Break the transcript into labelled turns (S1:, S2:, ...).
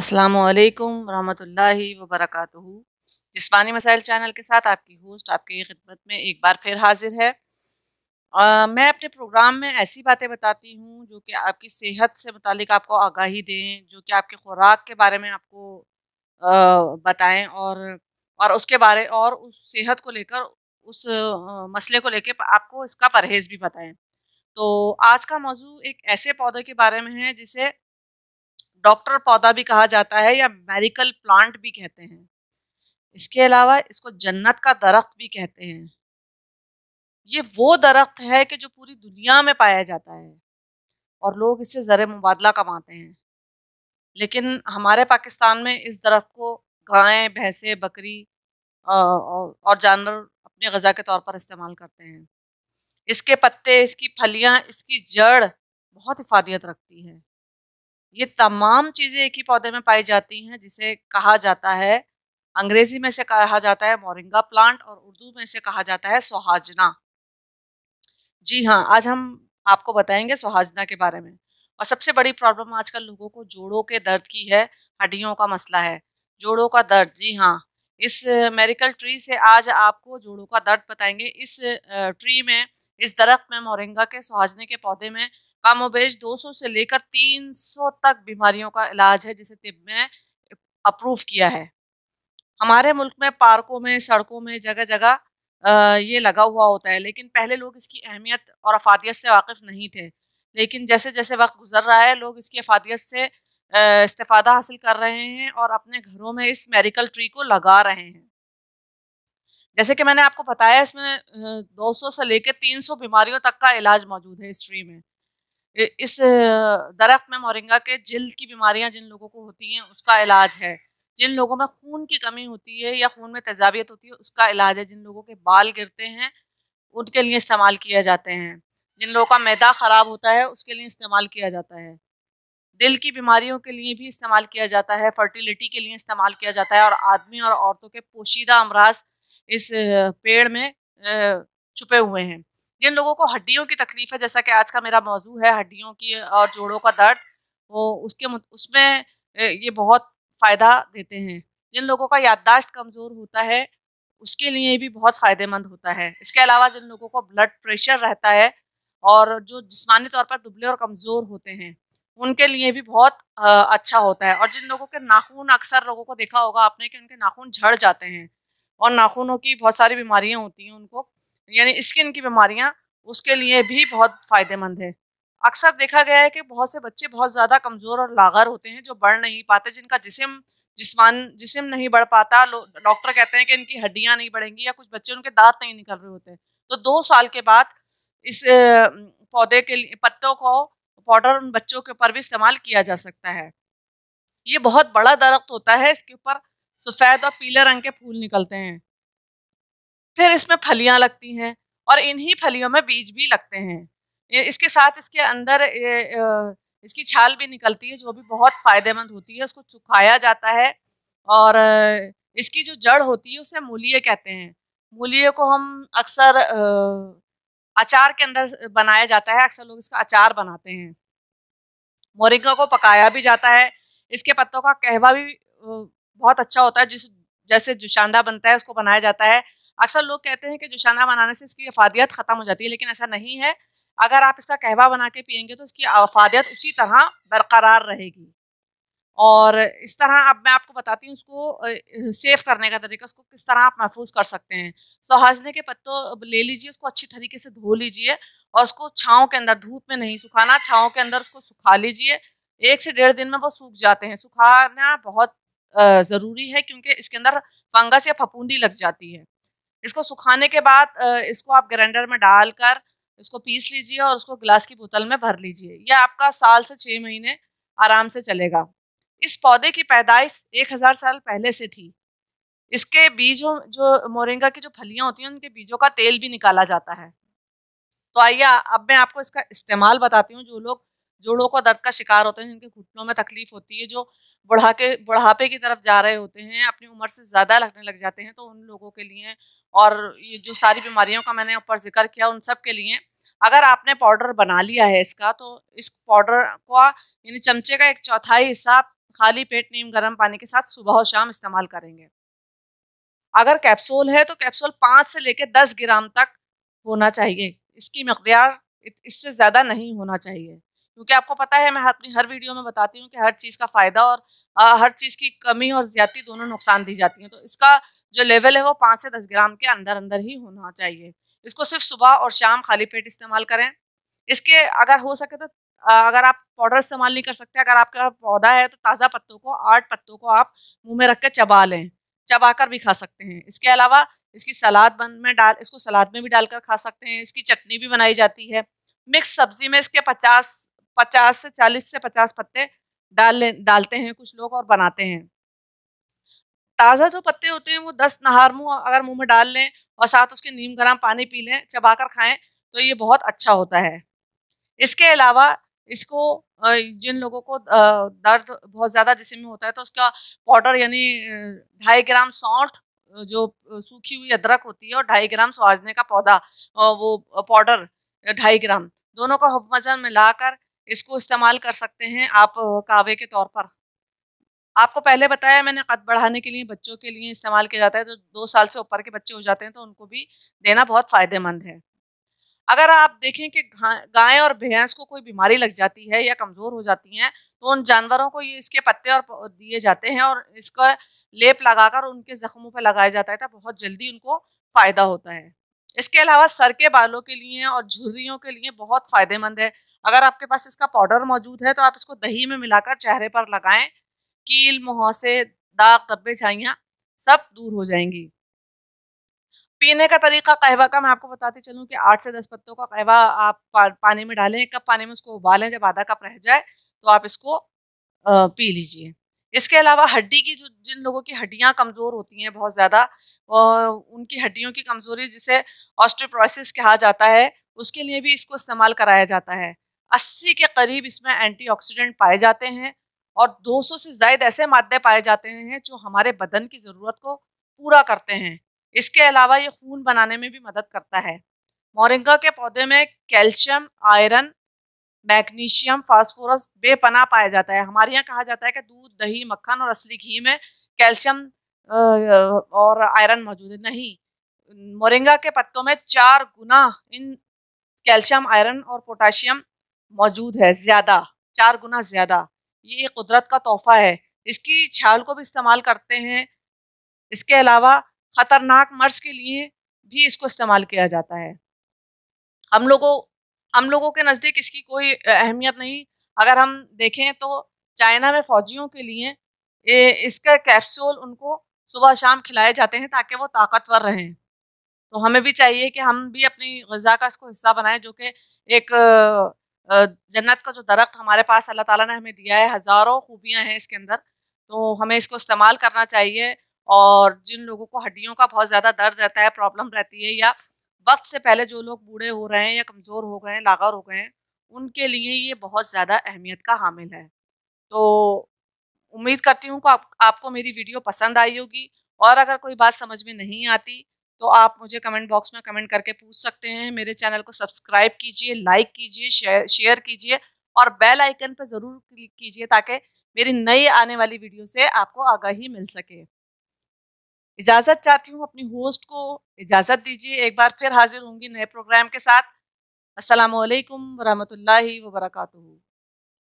S1: असलकम वालेकुम रहमतुल्लाहि जिसमानी मसाइल चैनल के साथ आपकी होस्ट आपकी खिदमत में एक बार फिर हाजिर है आ, मैं अपने प्रोग्राम में ऐसी बातें बताती हूँ जो कि आपकी सेहत से मुतक आपको आगाही दें जो कि आपकी खुराक के बारे में आपको आ, बताएं और और उसके बारे और उस सेहत को लेकर उस आ, मसले को लेकर आपको इसका परहेज़ भी बताएँ तो आज का मौजू एक ऐसे पौधे के बारे में है जिसे डॉक्टर पौधा भी कहा जाता है या मेरिकल प्लांट भी कहते हैं इसके अलावा इसको जन्नत का दरख्त भी कहते हैं ये वो दरख्त है कि जो पूरी दुनिया में पाया जाता है और लोग इसे ज़र मुबादला कमाते हैं लेकिन हमारे पाकिस्तान में इस दरख्त को गायें भैंसें बकरी और जानवर अपने गज़ा के तौर पर इस्तेमाल करते हैं इसके पत्ते इसकी फलियाँ इसकी जड़ बहुत हिफादियत रखती है ये तमाम चीज़ें एक ही पौधे में पाई जाती हैं जिसे कहा जाता है अंग्रेजी में से कहा जाता है मोरिंगा प्लांट और उर्दू में से कहा जाता है सोहाजना जी हाँ आज हम आपको बताएंगे सोहाजना के बारे में और सबसे बड़ी प्रॉब्लम आजकल लोगों को जोड़ों के दर्द की है हड्डियों का मसला है जोड़ों का दर्द जी हाँ इस मेरिकल ट्री से आज आपको जोड़ों का दर्द बताएंगे इस ट्री में इस दरख्त में मोरिंगा के सोहाजने के पौधे में दो 200 से लेकर 300 तक बीमारियों का इलाज है जिसे तिब ने अप्रूव किया है हमारे मुल्क में पार्कों में सड़कों में जगह जगह ये लगा हुआ होता है लेकिन पहले लोग इसकी अहमियत और अफादियत से वाकिफ नहीं थे लेकिन जैसे जैसे वक्त गुजर रहा है लोग इसकी अफादियत से इस्ता हासिल कर रहे हैं और अपने घरों में इस मेडिकल ट्री को लगा रहे हैं जैसे कि मैंने आपको बताया इसमें 200 से लेकर 300 बीमारियों तक का इलाज मौजूद है इस ट्री में इस दरख्त में मोरिंगा के जल्द की बीमारियां जिन लोगों को होती हैं उसका इलाज है जिन लोगों में खून की कमी होती है या खून में तेजाबियत होती है उसका इलाज है जिन लोगों के बाल गिरते हैं उनके लिए इस्तेमाल किया जाते हैं जिन लोगों का मैदा ख़राब होता है उसके लिए इस्तेमाल किया जाता है दिल की बीमारियों के लिए भी इस्तेमाल किया जाता है फर्टिलिटी के लिए इस्तेमाल किया जाता है और आदमी और औरतों के पोशीदा अमराज इस पेड़ में छुपे हुए हैं जिन लोगों को हड्डियों की तकलीफ है जैसा कि आज का मेरा मौजू है हड्डियों की और जोड़ों का दर्द वो उसके उसमें ये बहुत फ़ायदा देते हैं जिन लोगों का याददाश्त कमज़ोर होता है उसके लिए भी बहुत फ़ायदेमंद होता है इसके अलावा जिन लोगों को ब्लड प्रेशर रहता है और जो जिसमानी तौर पर दुबले और कमज़ोर होते हैं उनके लिए भी बहुत अच्छा होता है और जिन लोगों के नाखून अक्सर लोगों को देखा होगा आपने कि उनके नाखून झड़ जाते हैं और नाखूनों की बहुत सारी बीमारियां होती हैं उनको यानी स्किन की बीमारियाँ उसके लिए भी बहुत फ़ायदेमंद है अक्सर देखा गया है कि बहुत से बच्चे बहुत ज़्यादा कमज़ोर और लागर होते हैं जो बढ़ नहीं पाते जिनका जिसम जिसमान जिसम नहीं बढ़ पाता डॉक्टर कहते हैं कि इनकी हड्डियाँ नहीं बढ़ेंगी या कुछ बच्चे उनके दांत नहीं निकल रहे होते तो दो साल के बाद इस पौधे के पत्तों को पाउडर उन बच्चों के ऊपर भी इस्तेमाल किया जा सकता है ये बहुत बड़ा दरख्त होता है इसके ऊपर सफ़ेद और पीले रंग के फूल निकलते हैं फिर इसमें फलियाँ लगती हैं और इन्हीं फलियों में बीज भी लगते हैं इसके साथ इसके अंदर इसकी छाल भी निकलती है जो भी बहुत फ़ायदेमंद होती है उसको सुखाया जाता है और इसकी जो जड़ होती है उसे मूलिए कहते हैं मूलिए को हम अक्सर अचार के अंदर बनाया जाता है अक्सर लोग इसका अचार बनाते हैं मोरिंगा को पकाया भी जाता है इसके पत्तों का कहवा भी बहुत अच्छा होता है जिस जैसे जुशांदा बनता है उसको बनाया जाता है अक्सर लोग कहते हैं कि जोशाना बनाने से इसकी अफादियत ख़त्म हो जाती है लेकिन ऐसा नहीं है अगर आप इसका कहवा बना के पियेंगे तो इसकी अफादियत उसी तरह बरकरार रहेगी और इस तरह अब मैं आपको बताती हूँ उसको सेव करने का तरीका उसको किस तरह आप महफूज कर सकते हैं सोहाजने के पत्तों ले लीजिए उसको अच्छी तरीके से धो लीजिए और उसको छाँव के अंदर धूप में नहीं सुखाना छाँव के अंदर उसको सुखा लीजिए एक से डेढ़ दिन में वो सूख जाते हैं सुखाना बहुत ज़रूरी है क्योंकि इसके अंदर फंगस या फपूंदी लग जाती है इसको सुखाने के बाद इसको आप ग्राइंडर में डालकर इसको पीस लीजिए और उसको गिलास की बोतल में भर लीजिए यह आपका साल से छः महीने आराम से चलेगा इस पौधे की पैदाइश एक हज़ार साल पहले से थी इसके बीजों जो मोरिंगा की जो फलियाँ होती हैं उनके बीजों का तेल भी निकाला जाता है तो आइए अब मैं आपको इसका इस्तेमाल बताती हूँ जो लोग जोड़ों को दर्द का शिकार होते हैं जिनके घुटनों में तकलीफ होती है जो बुढ़ाके बुढ़ापे की तरफ जा रहे होते हैं अपनी उम्र से ज़्यादा लगने लग जाते हैं तो उन लोगों के लिए और ये जो सारी बीमारियों का मैंने ऊपर जिक्र किया उन सब के लिए अगर आपने पाउडर बना लिया है इसका तो इस पाउडर का यानी चमचे का एक चौथाई हिस्सा खाली पेट नीम गर्म पानी के साथ सुबह और शाम इस्तेमाल करेंगे अगर कैप्सूल है तो कैप्सूल पाँच से लेकर दस ग्राम तक होना चाहिए इसकी मकदार इससे ज़्यादा नहीं होना चाहिए क्योंकि आपको पता है मैं अपनी हर वीडियो में बताती हूँ कि हर चीज़ का फ़ायदा और आ, हर चीज़ की कमी और ज़्यादा दोनों नुकसान दी जाती हैं तो इसका जो लेवल है वो पाँच से दस ग्राम के अंदर अंदर ही होना चाहिए इसको सिर्फ सुबह और शाम खाली पेट इस्तेमाल करें इसके अगर हो सके तो अगर आप पाउडर इस्तेमाल नहीं कर सकते अगर आपका पौधा है तो ताज़ा पत्तों को आठ पत्तों को आप मुंह में रख कर चबा लें चबा कर भी खा सकते हैं इसके अलावा इसकी सलाद बन में डाल इसको सलाद में भी डालकर खा सकते हैं इसकी चटनी भी बनाई जाती है मिक्स सब्जी में इसके पचास पचास से चालीस से पचास पत्ते डाल डालते हैं कुछ लोग और बनाते हैं ताज़ा जो पत्ते होते हैं वो दस नहार मुँह अगर मुँह में डाल लें और साथ उसके नीम गर्म पानी पी लें चबा कर खाएँ तो ये बहुत अच्छा होता है इसके अलावा इसको जिन लोगों को दर्द बहुत ज़्यादा जिसम में होता है तो उसका पाउडर यानी ढाई ग्राम सौंठ जो सूखी हुई अदरक होती है और ढाई ग्राम सुहाजने का पौधा वो पाउडर ढाई ग्राम दोनों का मजा मिलाकर इसको इस्तेमाल कर सकते हैं आप कावे के तौर पर आपको पहले बताया मैंने कद बढ़ाने के लिए बच्चों के लिए इस्तेमाल किया जाता है तो दो साल से ऊपर के बच्चे हो जाते हैं तो उनको भी देना बहुत फ़ायदेमंद है अगर आप देखें कि गाय और भैंस को कोई बीमारी लग जाती है या कमज़ोर हो जाती हैं तो उन जानवरों को ये इसके पत्ते और दिए जाते हैं और इसका लेप लगाकर उनके ज़ख्मों पर लगाया जाता है तो बहुत जल्दी उनको फ़ायदा होता है इसके अलावा सर के बालों के लिए और झुर्रियों के लिए बहुत फ़ायदेमंद है अगर आपके पास इसका पाउडर मौजूद है तो आप इसको दही में मिलाकर चेहरे पर लगाएं कील मुहासे दाग धब्बे छाइयाँ सब दूर हो जाएंगी पीने का तरीका कहवा का मैं आपको बताती चलूँ कि आठ से दस पत्तों का कहवा आप पानी में डालें कप पानी में उसको उबालें जब आधा कप रह जाए तो आप इसको पी लीजिए इसके अलावा हड्डी की जो जिन लोगों की हड्डियाँ कमज़ोर होती हैं बहुत ज़्यादा उनकी हड्डियों की कमज़ोरी जिसे ऑस्ट्रोप्रोसिस कहा जाता है उसके लिए भी इसको इस्तेमाल कराया जाता है अस्सी के करीब इसमें एंटीऑक्सीडेंट पाए जाते हैं और 200 से ज़ायद ऐसे मादे पाए जाते हैं जो हमारे बदन की ज़रूरत को पूरा करते हैं इसके अलावा ये खून बनाने में भी मदद करता है मोरिंगा के पौधे में कैल्शियम आयरन मैग्नीशियम फास्फोरस बेपना पाया जाता है हमारे यहाँ कहा जाता है कि दूध दही मक्खन और असली घी में कैल्शियम और आयरन मौजूद है नहीं मोरिंगा के पत्तों में चार गुना इन कैल्शियम आयरन और पोटाशियम मौजूद है ज़्यादा चार गुना ज़्यादा ये कुदरत का तोहफा है इसकी छाल को भी इस्तेमाल करते हैं इसके अलावा ख़तरनाक मर्ज के लिए भी इसको इस्तेमाल किया जाता है हम लोगों हम लोगों के नज़दीक इसकी कोई अहमियत नहीं अगर हम देखें तो चाइना में फ़ौजियों के लिए इसका कैप्सूल उनको सुबह शाम खिलाए जाते हैं ताकि वो ताकतवर रहें तो हमें भी चाहिए कि हम भी अपनी गज़ा का इसको हिस्सा बनाएं जो कि एक जन्नत का जो दरख्त हमारे पास अल्लाह ताला ने हमें दिया है हज़ारों खूबियां हैं इसके अंदर तो हमें इसको इस्तेमाल करना चाहिए और जिन लोगों को हड्डियों का बहुत ज़्यादा दर्द रहता है प्रॉब्लम रहती है या वक्त से पहले जो लोग बूढ़े हो रहे हैं या कमज़ोर हो गए हैं लागर हो गए हैं उनके लिए ये बहुत ज़्यादा अहमियत का हामिल है तो उम्मीद करती हूँ आप, आपको मेरी वीडियो पसंद आई होगी और अगर कोई बात समझ में नहीं आती तो आप मुझे कमेंट बॉक्स में कमेंट करके पूछ सकते हैं मेरे चैनल को सब्सक्राइब कीजिए लाइक कीजिए शेयर शेयर कीजिए और बेल आइकन पर ज़रूर क्लिक कीजिए ताकि मेरी नई आने वाली वीडियो से आपको आगाही मिल सके इजाज़त चाहती हूँ अपनी होस्ट को इजाज़त दीजिए एक बार फिर हाजिर होंगी नए प्रोग्राम के साथ असलकम वरहमल वर्का